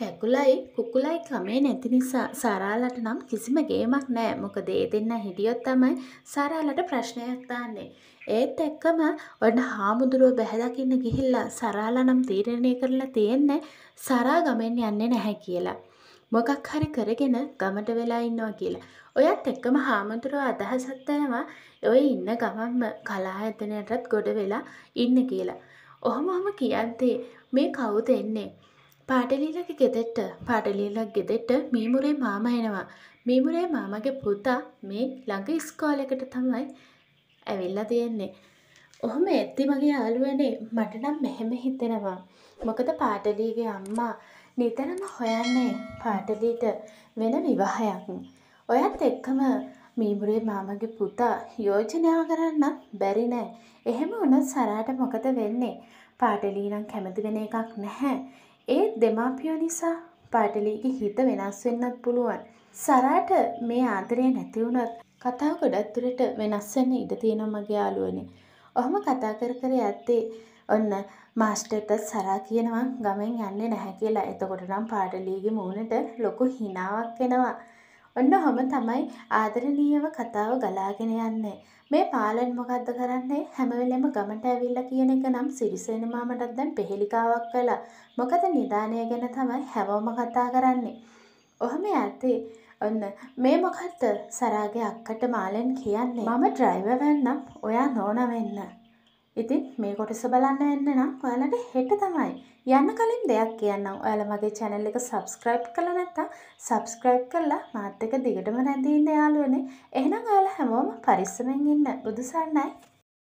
කැකුලයි කුකුලයි කමේ නැති නිසා සාරාලට නම් කිසිම ගේමක් නෑ මොකද ඒ දෙන්න හිටියොත් තමයි සාරාලට ප්‍රශ්නයක් දාන්නේ. ඒත් එක්කම ඔන්න හාමුදුරුව බැහැදකින්න ගිහිල්ලා සරාලා නම් තීරණය කරලා තියෙන්නේ සරා ගමෙන් යන්නේ නැහැ කියලා. මොකක් හරි කරගෙන ගමට වෙලා ඉන්නවා කියලා. ඔයත් එක්කම හාමුදුරුව අදහසක් දෙනවා ඔය ඉන්න ගමම්ම කලා ඇතනටත් ගොඩ වෙලා ඉන්න කියලා. ඔහොම ඔහොම කියද්දී මේ කවුද එන්නේ? පාටලීලගේ ගෙදෙට්ට පාටලීලක් ගෙදෙට්ට මීමුරේ මාම එනවා. මීමුරේ මාමගේ පුතා මේ ළඟ ඉස්කෝලෙකට තමයි ඇවිල්ලා තියෙන්නේ. ඔහොම එත්ති මගේ යාළුවනේ මට නම් මෙහෙම හිතෙනවා. මොකද පාටලීගේ අම්මා නිතරම හොයන්නේ පාටලීට වෙන විවාහයක්. ඔයත් එක්කම මීමුරේ මාමගේ පුතා යෝජනා කරන්න බැරි නෑ. එහෙම උනත් සරාට මොකද වෙන්නේ? පාටලී නම් කැමති වෙන එකක් නැහැ. ඒත් දෙමාපියෝ නිසා පාටලීගේ හිත වෙනස් වෙන්නත් පුළුවන්. සරාට මේ ආදරය නැති වුණත් කතාව ගොඩක් දුරට වෙනස් වෙන්න ඉඩ තියෙනවා මගේ යාළුවනේ. ඔහොම කතා කර කර යද්දී ඔන්න මාස්ටර්ටත් සරා කියනවා ගමෙන් යන්නේ නැහැ කියලා. එතකොට නම් පාටලීගේ මූණට ලොකු හිනාවක් එනවා. ඔන්න හොම තමයි ආදරණීයව කතාව ගලාගෙන යන්නේ. මේ පාලන් මොකක්ද කරන්නේ හැමවෙලෙම ගමට ඇවිල්ල කියන එක නම් සිරිසෙන මාමටත් දැන් පෙහෙලිකාවක් කළා. මොකද නිධානය ගැන තමයි හැමෝම කතා කරන්නේ. ඔහම ඇත්තේ ඔන්න මේ මොකත්ත සරාගේ අක්කට මාලෙන් කියන්නේ මම ඩ්‍රයිව වෙන්නම් ඔයා නෝන වෙන්න. ඉතින් මේ කොටස බලන්න එන්න නම් ඔයාලට හෙට තමයි. යන්න කලින් දෙයක් කියන්නම්. ඔයාලා මගේ channel එක subscribe කළා නැත්නම් subscribe කරලා මාත් එක්ක දිගටම රැඳී ඉන්න යාළුවනේ. එහෙනම් ඔයාලා හැමෝම පරිස්සමෙන් ඉන්න. බුදුසන්නයි.